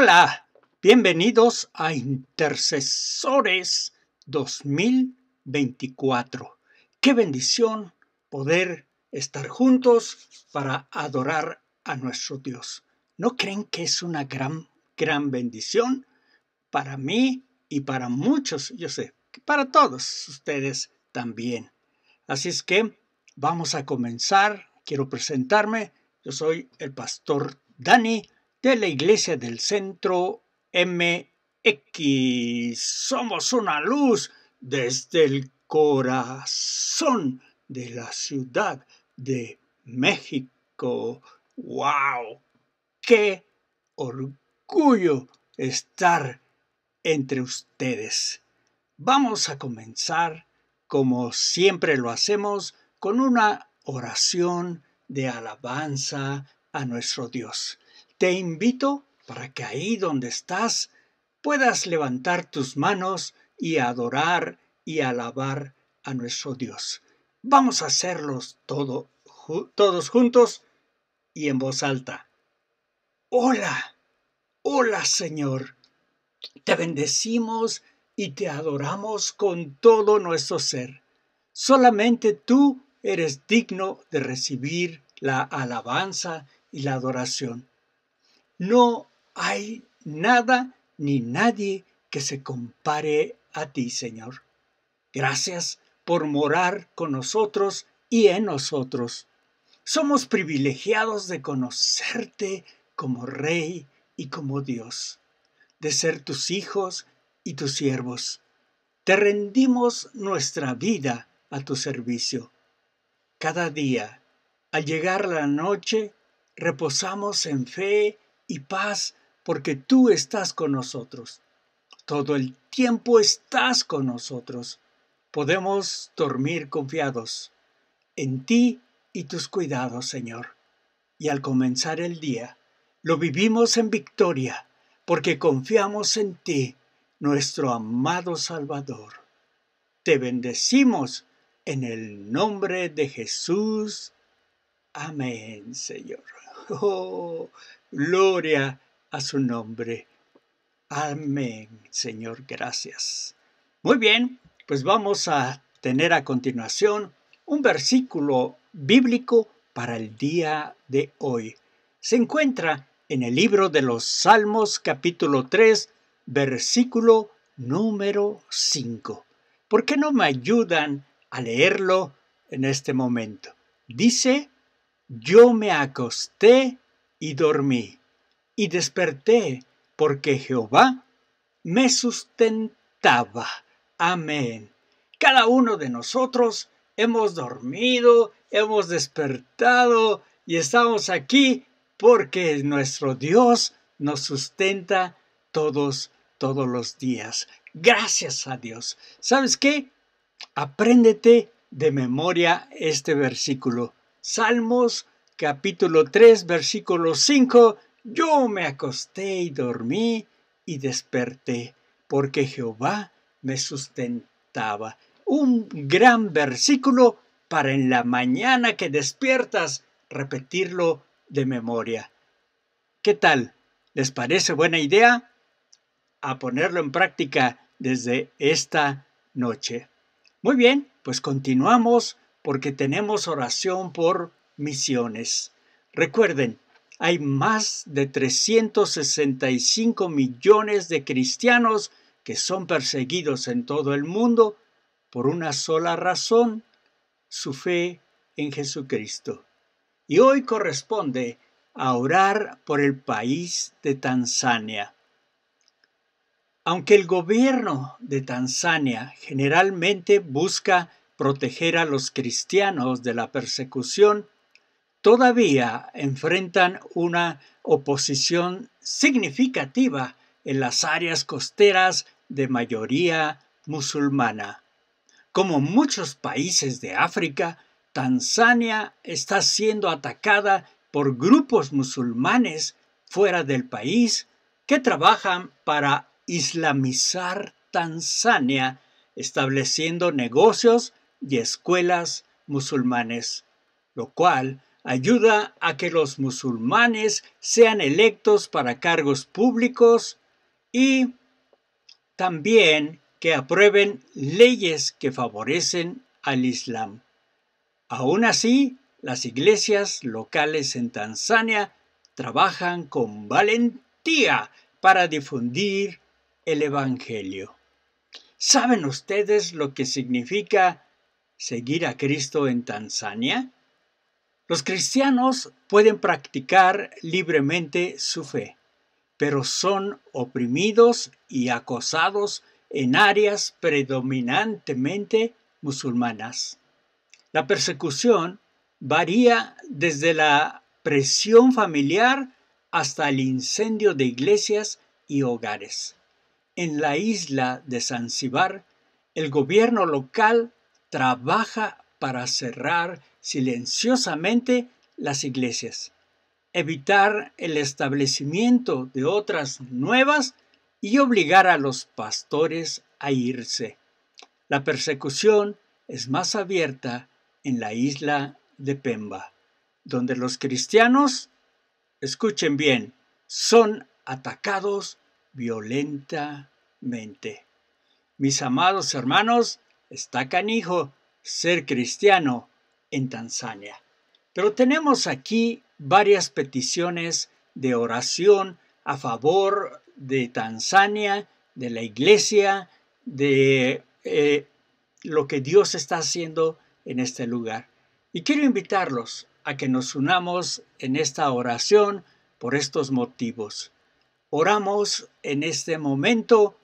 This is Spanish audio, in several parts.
Hola, bienvenidos a Intercesores 2024. Qué bendición poder estar juntos para adorar a nuestro Dios. ¿No creen que es una gran, gran bendición para mí y para muchos, yo sé, para todos ustedes también? Así es que vamos a comenzar. Quiero presentarme. Yo soy el pastor Dani de la Iglesia del Centro MX. Somos una luz desde el corazón de la Ciudad de México. ¡Wow! ¡Qué orgullo estar entre ustedes! Vamos a comenzar, como siempre lo hacemos, con una oración de alabanza a nuestro Dios. Te invito para que ahí donde estás puedas levantar tus manos y adorar y alabar a nuestro Dios. Vamos a hacerlos todos juntos y en voz alta. Hola, hola Señor. Te bendecimos y te adoramos con todo nuestro ser. Solamente tú eres digno de recibir la alabanza y la adoración. No hay nada ni nadie que se compare a ti, Señor. Gracias por morar con nosotros y en nosotros. Somos privilegiados de conocerte como Rey y como Dios, de ser tus hijos y tus siervos. Te rendimos nuestra vida a tu servicio. Cada día, al llegar la noche, reposamos en fe y paz porque tú estás con nosotros. Todo el tiempo estás con nosotros. Podemos dormir confiados en ti y tus cuidados, Señor. Y al comenzar el día, lo vivimos en victoria porque confiamos en ti, nuestro amado Salvador. Te bendecimos en el nombre de Jesús. Amén, Señor. Oh, Gloria a su nombre. Amén, Señor, gracias. Muy bien, pues vamos a tener a continuación un versículo bíblico para el día de hoy. Se encuentra en el libro de los Salmos capítulo 3, versículo número 5. ¿Por qué no me ayudan a leerlo en este momento? Dice, yo me acosté y dormí, y desperté, porque Jehová me sustentaba. Amén. Cada uno de nosotros hemos dormido, hemos despertado y estamos aquí porque nuestro Dios nos sustenta todos, todos los días. Gracias a Dios. ¿Sabes qué? Apréndete de memoria este versículo. Salmos capítulo 3, versículo 5, yo me acosté y dormí y desperté, porque Jehová me sustentaba. Un gran versículo para en la mañana que despiertas repetirlo de memoria. ¿Qué tal? ¿Les parece buena idea? A ponerlo en práctica desde esta noche. Muy bien, pues continuamos porque tenemos oración por misiones. Recuerden, hay más de 365 millones de cristianos que son perseguidos en todo el mundo por una sola razón, su fe en Jesucristo. Y hoy corresponde a orar por el país de Tanzania. Aunque el gobierno de Tanzania generalmente busca proteger a los cristianos de la persecución, todavía enfrentan una oposición significativa en las áreas costeras de mayoría musulmana. Como muchos países de África, Tanzania está siendo atacada por grupos musulmanes fuera del país que trabajan para islamizar Tanzania, estableciendo negocios y escuelas musulmanes, lo cual ayuda a que los musulmanes sean electos para cargos públicos y también que aprueben leyes que favorecen al Islam. Aún así, las iglesias locales en Tanzania trabajan con valentía para difundir el Evangelio. ¿Saben ustedes lo que significa seguir a Cristo en Tanzania? Los cristianos pueden practicar libremente su fe, pero son oprimidos y acosados en áreas predominantemente musulmanas. La persecución varía desde la presión familiar hasta el incendio de iglesias y hogares. En la isla de Zanzíbar, el gobierno local trabaja para cerrar silenciosamente las iglesias, evitar el establecimiento de otras nuevas y obligar a los pastores a irse. La persecución es más abierta en la isla de Pemba, donde los cristianos, escuchen bien, son atacados violentamente. Mis amados hermanos, está canijo ser cristiano en Tanzania. Pero tenemos aquí varias peticiones de oración a favor de Tanzania, de la iglesia, de eh, lo que Dios está haciendo en este lugar. Y quiero invitarlos a que nos unamos en esta oración por estos motivos. Oramos en este momento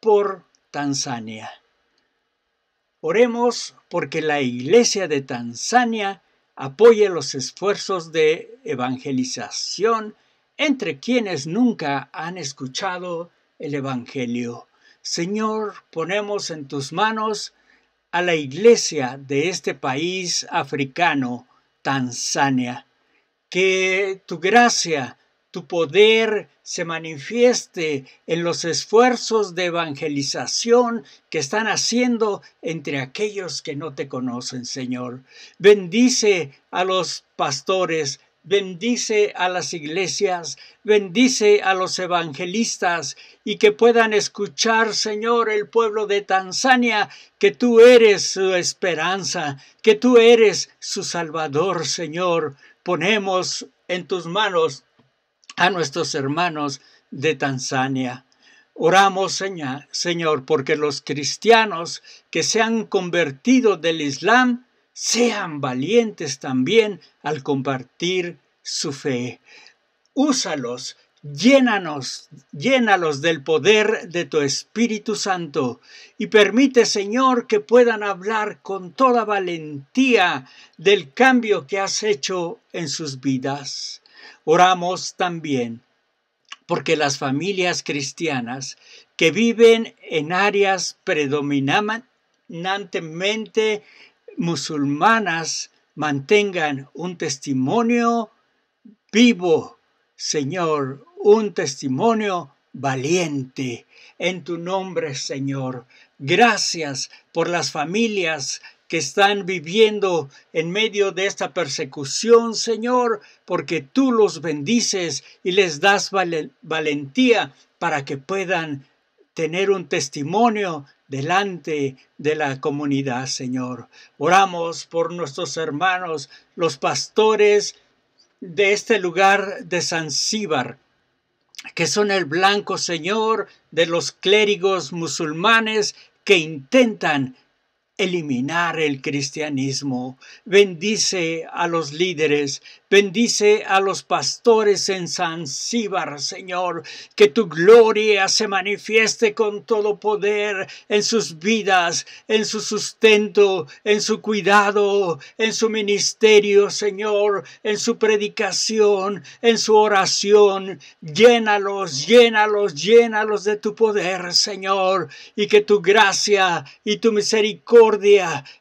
por Tanzania. Oremos porque la Iglesia de Tanzania apoye los esfuerzos de evangelización entre quienes nunca han escuchado el Evangelio. Señor, ponemos en tus manos a la iglesia de este país africano, Tanzania, que tu gracia poder se manifieste en los esfuerzos de evangelización que están haciendo entre aquellos que no te conocen, Señor. Bendice a los pastores, bendice a las iglesias, bendice a los evangelistas y que puedan escuchar, Señor, el pueblo de Tanzania, que tú eres su esperanza, que tú eres su salvador, Señor. Ponemos en tus manos a nuestros hermanos de Tanzania. Oramos, Señor, porque los cristianos que se han convertido del Islam sean valientes también al compartir su fe. Úsalos, llénanos, llénalos del poder de tu Espíritu Santo y permite, Señor, que puedan hablar con toda valentía del cambio que has hecho en sus vidas. Oramos también porque las familias cristianas que viven en áreas predominantemente musulmanas mantengan un testimonio vivo, Señor, un testimonio valiente en tu nombre, Señor. Gracias por las familias que están viviendo en medio de esta persecución, Señor, porque tú los bendices y les das valentía para que puedan tener un testimonio delante de la comunidad, Señor. Oramos por nuestros hermanos, los pastores de este lugar de Zanzíbar, que son el blanco, Señor, de los clérigos musulmanes que intentan eliminar el cristianismo. Bendice a los líderes, bendice a los pastores en Zanzíbar, Señor, que tu gloria se manifieste con todo poder en sus vidas, en su sustento, en su cuidado, en su ministerio, Señor, en su predicación, en su oración. Llénalos, llénalos, llénalos de tu poder, Señor, y que tu gracia y tu misericordia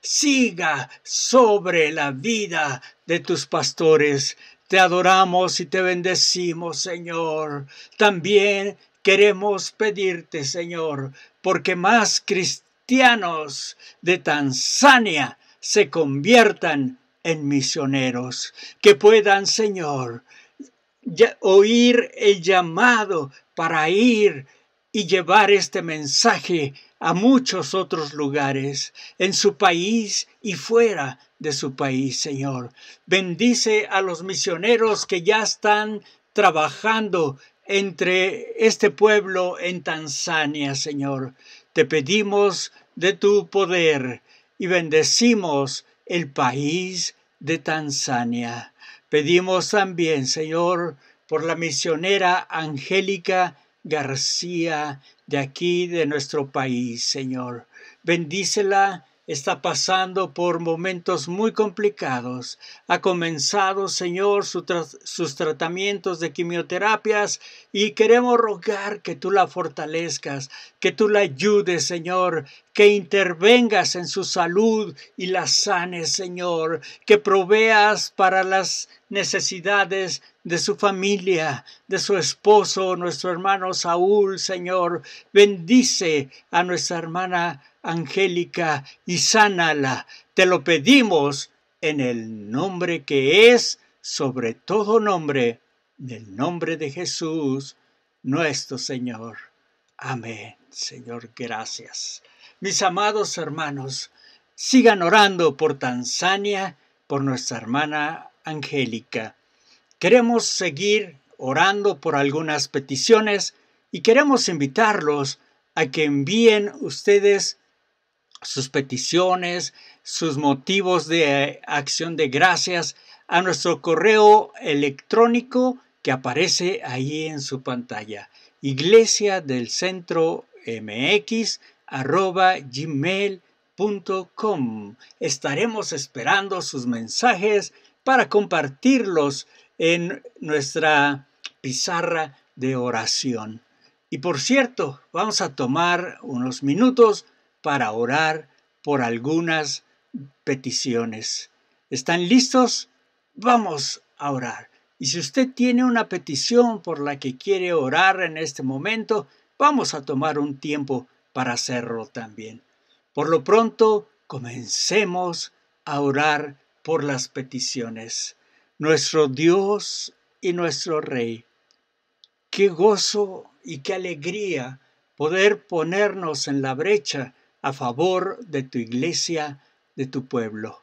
siga sobre la vida de tus pastores. Te adoramos y te bendecimos, Señor. También queremos pedirte, Señor, porque más cristianos de Tanzania se conviertan en misioneros, que puedan, Señor, oír el llamado para ir y llevar este mensaje a muchos otros lugares, en su país y fuera de su país, Señor. Bendice a los misioneros que ya están trabajando entre este pueblo en Tanzania, Señor. Te pedimos de tu poder y bendecimos el país de Tanzania. Pedimos también, Señor, por la misionera Angélica García de aquí, de nuestro país, Señor. Bendícela está pasando por momentos muy complicados. Ha comenzado, Señor, sus tratamientos de quimioterapias y queremos rogar que tú la fortalezcas, que tú la ayudes, Señor, que intervengas en su salud y la sanes, Señor, que proveas para las necesidades de su familia, de su esposo, nuestro hermano Saúl, Señor. Bendice a nuestra hermana Angélica y sánala. Te lo pedimos en el nombre que es sobre todo nombre, del nombre de Jesús, nuestro Señor. Amén. Señor, gracias. Mis amados hermanos, sigan orando por Tanzania, por nuestra hermana Angélica. Queremos seguir orando por algunas peticiones y queremos invitarlos a que envíen ustedes sus peticiones, sus motivos de acción de gracias a nuestro correo electrónico que aparece ahí en su pantalla. Iglesia del Centro MX arroba gmail.com. Estaremos esperando sus mensajes para compartirlos en nuestra pizarra de oración. Y por cierto, vamos a tomar unos minutos para orar por algunas peticiones. ¿Están listos? Vamos a orar. Y si usted tiene una petición por la que quiere orar en este momento, vamos a tomar un tiempo para hacerlo también. Por lo pronto, comencemos a orar por las peticiones nuestro Dios y nuestro Rey. Qué gozo y qué alegría poder ponernos en la brecha a favor de tu iglesia, de tu pueblo,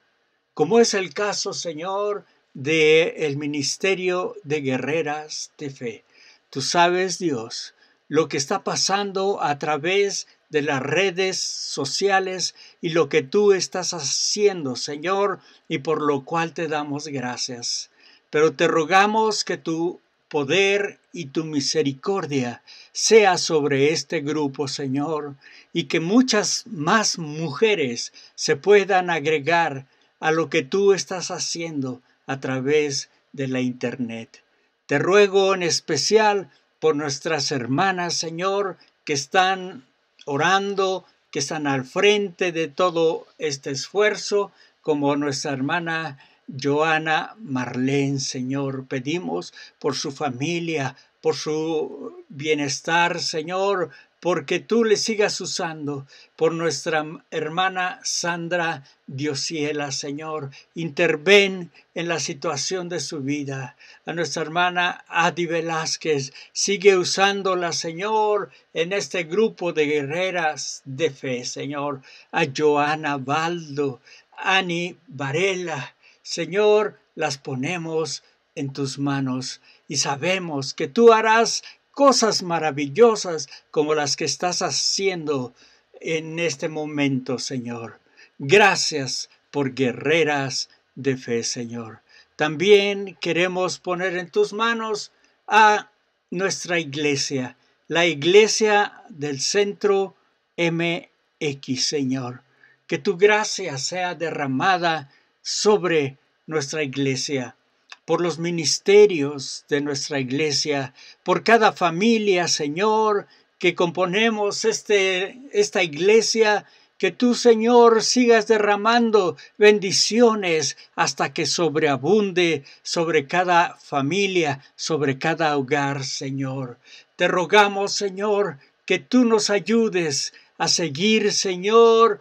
como es el caso, Señor, del el Ministerio de Guerreras de Fe. Tú sabes, Dios, lo que está pasando a través de las redes sociales y lo que tú estás haciendo, Señor, y por lo cual te damos gracias. Pero te rogamos que tu poder y tu misericordia sea sobre este grupo, Señor, y que muchas más mujeres se puedan agregar a lo que tú estás haciendo a través de la Internet. Te ruego en especial por nuestras hermanas, Señor, que están orando, que están al frente de todo este esfuerzo, como nuestra hermana Joana Marlén, Señor. Pedimos por su familia, por su bienestar, Señor, porque tú le sigas usando por nuestra hermana Sandra Diosiela, Señor. Interven en la situación de su vida. A nuestra hermana Adi Velázquez, sigue usándola, Señor, en este grupo de guerreras de fe, Señor. A Joana Baldo, Ani Varela, Señor, las ponemos en tus manos y sabemos que tú harás cosas maravillosas como las que estás haciendo en este momento, Señor. Gracias por guerreras de fe, Señor. También queremos poner en tus manos a nuestra iglesia, la iglesia del centro MX, Señor. Que tu gracia sea derramada sobre nuestra iglesia por los ministerios de nuestra iglesia, por cada familia, Señor, que componemos este, esta iglesia, que tú, Señor, sigas derramando bendiciones hasta que sobreabunde sobre cada familia, sobre cada hogar, Señor. Te rogamos, Señor, que tú nos ayudes a seguir, Señor,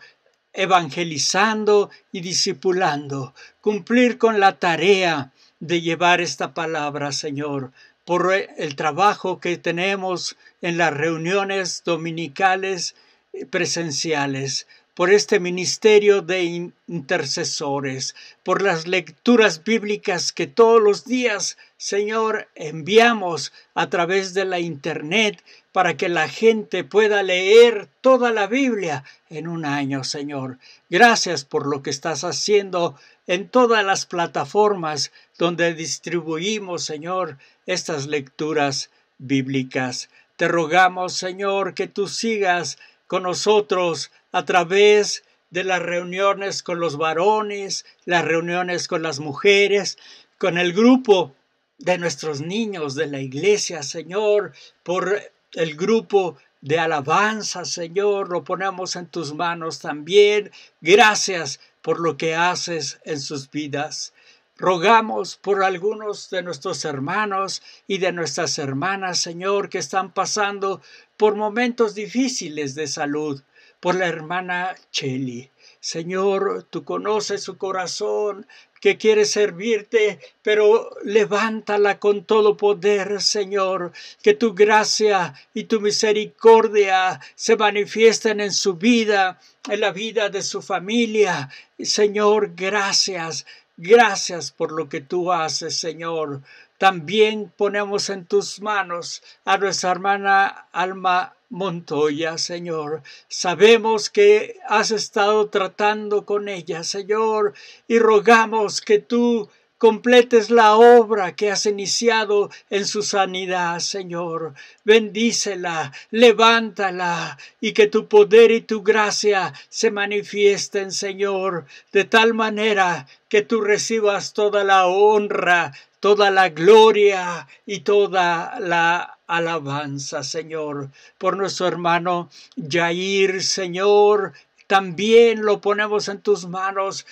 evangelizando y discipulando, cumplir con la tarea de llevar esta palabra, Señor, por e, el trabajo que tenemos en las reuniones dominicales eh, presenciales, por este ministerio de intercesores, por las lecturas bíblicas que todos los días, Señor, enviamos a través de la Internet para que la gente pueda leer toda la Biblia en un año, Señor. Gracias por lo que estás haciendo en todas las plataformas donde distribuimos, Señor, estas lecturas bíblicas. Te rogamos, Señor, que tú sigas con nosotros a través de las reuniones con los varones, las reuniones con las mujeres, con el grupo de nuestros niños de la iglesia, Señor, por el grupo de alabanza, Señor, lo ponemos en tus manos también. Gracias por lo que haces en sus vidas. Rogamos por algunos de nuestros hermanos y de nuestras hermanas, Señor, que están pasando por momentos difíciles de salud, por la hermana Cheli. Señor, tú conoces su corazón, que quiere servirte, pero levántala con todo poder, Señor, que tu gracia y tu misericordia se manifiesten en su vida, en la vida de su familia. Señor, gracias. Gracias por lo que tú haces, Señor. También ponemos en tus manos a nuestra hermana Alma Montoya, Señor. Sabemos que has estado tratando con ella, Señor, y rogamos que tú completes la obra que has iniciado en su sanidad, Señor. Bendícela, levántala y que tu poder y tu gracia se manifiesten, Señor, de tal manera que tú recibas toda la honra, toda la gloria y toda la alabanza, Señor, por nuestro hermano Jair, Señor, también lo ponemos en tus manos.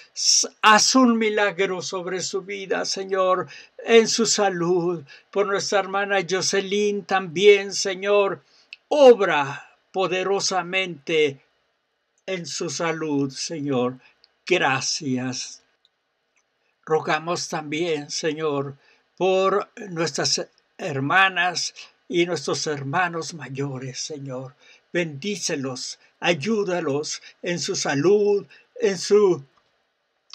Haz un milagro sobre su vida, Señor, en su salud. Por nuestra hermana Jocelyn también, Señor, obra poderosamente en su salud, Señor. Gracias. Rogamos también, Señor, por nuestras hermanas y nuestros hermanos mayores, Señor bendícelos, ayúdalos en su salud, en su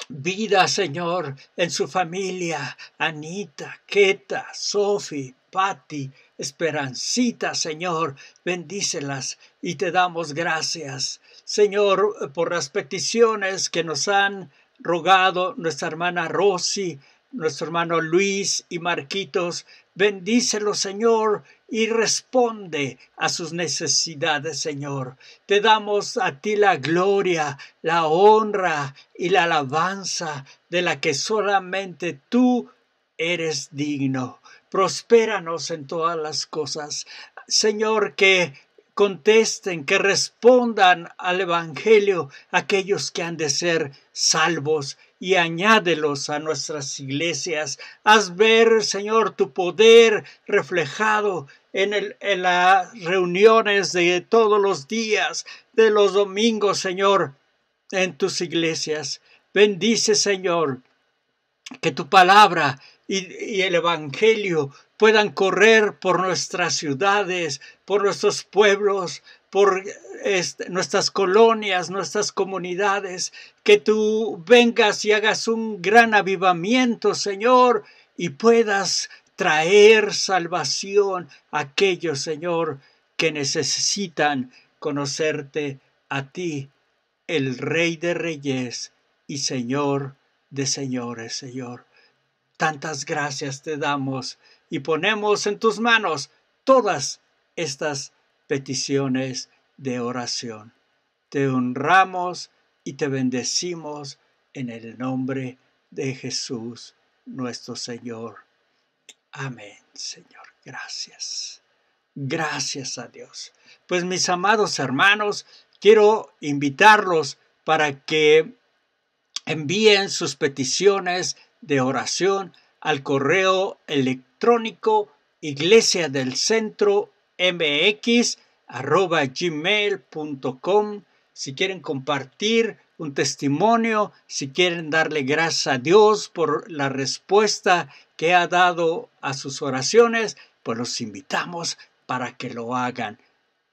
vida, Señor, en su familia, Anita, Keta, Sofi, Patti, Esperancita, Señor, bendícelas y te damos gracias, Señor, por las peticiones que nos han rogado nuestra hermana Rosy, nuestro hermano Luis y Marquitos, bendícelos, Señor, y responde a sus necesidades, Señor. Te damos a ti la gloria, la honra y la alabanza de la que solamente tú eres digno. Prospéranos en todas las cosas. Señor, que contesten, que respondan al Evangelio aquellos que han de ser salvos y añádelos a nuestras iglesias. Haz ver, Señor, tu poder reflejado en, las reuniones de todos los días, de los domingos, Señor, en tus iglesias. Bendice, Señor, que tu palabra y el Evangelio puedan correr por nuestras ciudades, por nuestros pueblos, por este, nuestras colonias, nuestras comunidades, que tú vengas y hagas un gran avivamiento, Señor, y puedas traer salvación a aquellos, Señor, que necesitan conocerte a ti, el Rey de Reyes y Señor de Señores, Señor. Tantas gracias te damos y ponemos en tus manos todas estas peticiones de oración. Te honramos y te bendecimos en el nombre de Jesús nuestro Señor. Amén, Señor. Gracias. Gracias a Dios. Pues mis amados hermanos, quiero invitarlos para que envíen sus peticiones de oración al correo electrónico iglesia del centro mx.gmail.com. Si quieren compartir un testimonio, si quieren darle gracias a Dios por la respuesta que ha dado a sus oraciones, pues los invitamos para que lo hagan.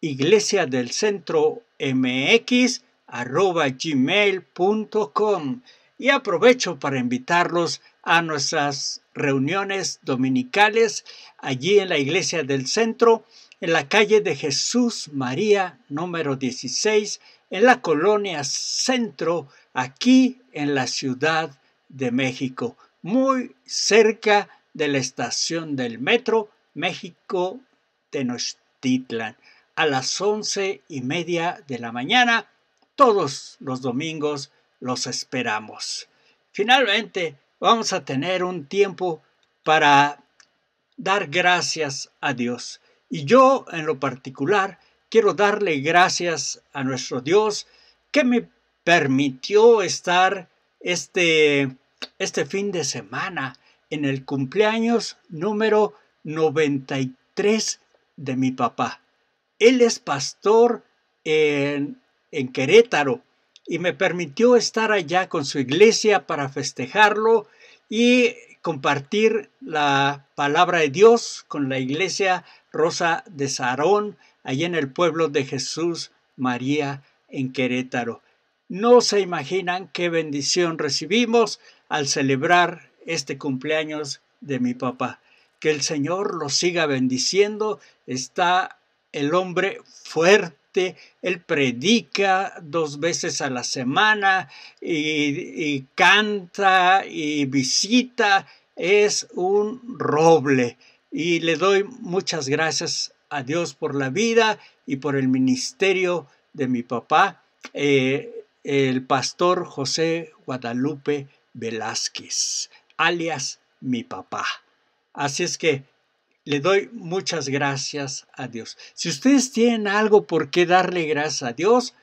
Iglesia del Centro mx@gmail.com y aprovecho para invitarlos a nuestras reuniones dominicales allí en la Iglesia del Centro en la calle de Jesús María número 16, en la colonia Centro, aquí en la Ciudad de México, muy cerca de la estación del metro México Tenochtitlan, a las once y media de la mañana. Todos los domingos los esperamos. Finalmente, vamos a tener un tiempo para dar gracias a Dios. Y yo, en lo particular, quiero darle gracias a nuestro Dios que me permitió estar este, este fin de semana en el cumpleaños número 93 de mi papá. Él es pastor en, en Querétaro y me permitió estar allá con su iglesia para festejarlo y compartir la palabra de Dios con la iglesia Rosa de Sarón, allí en el pueblo de Jesús María en Querétaro. No se imaginan qué bendición recibimos al celebrar este cumpleaños de mi papá. Que el Señor lo siga bendiciendo. Está el hombre fuerte, él predica dos veces a la semana y canta y visita. Es un roble y le doy muchas gracias a Dios por la vida y por el ministerio de mi papá, eh, el pastor José Guadalupe Velázquez, alias mi papá. Así es que le doy muchas gracias a Dios. Si ustedes tienen algo por qué darle gracias a Dios,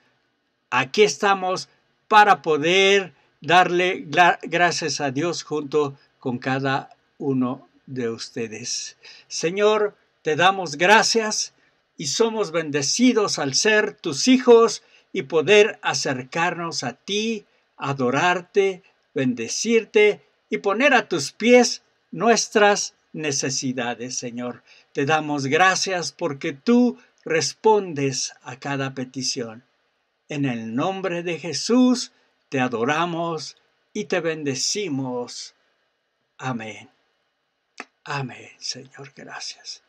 aquí estamos para poder darle gracias a Dios junto con cada uno de ustedes. Señor, te damos gracias y somos bendecidos al ser tus hijos y poder acercarnos a ti, adorarte, bendecirte y poner a tus pies nuestras necesidades, Señor. Te damos gracias porque tú respondes a cada petición. En el nombre de Jesús te adoramos y te bendecimos. Amén. Amén, Señor, gracias.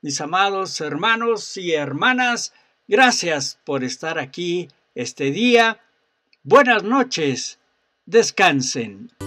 Mis amados hermanos y hermanas, gracias por estar aquí este día. Buenas noches. Descansen.